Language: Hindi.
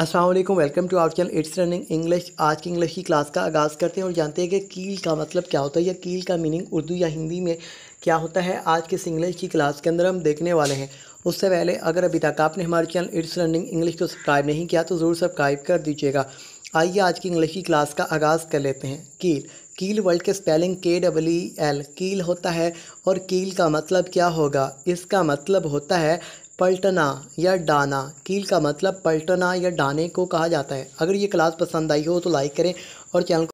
Aslam welcome to our channel it's running English आज की इंग्लिश की क्लास का आगाज़ करते हैं और जानते हैं कि कील का मतलब क्या होता है या कील का मीनिंग उर्दू या हिंदी में क्या होता है आज के इंग्लिश की क्लास के अंदर हम देखने वाले हैं उससे पहले अगर अभी तक आपने हमारे चैनल इट्स रनिंग इंग्लिश को सब्सक्राइब नहीं किया तो ज़रूर सब्सक्राइब कर दीजिएगा आइए आज की इंग्लिश की क्लास का आगाज़ कर लेते हैं कील कील वर्ल्ड के स्पेलिंग के डबल ई एल कील होता है और कील का मतलब क्या होगा इसका मतलब होता है पलटना या डाना कील का मतलब पलटना या डाने को कहा जाता है अगर ये क्लास पसंद आई हो तो लाइक करें और चैनल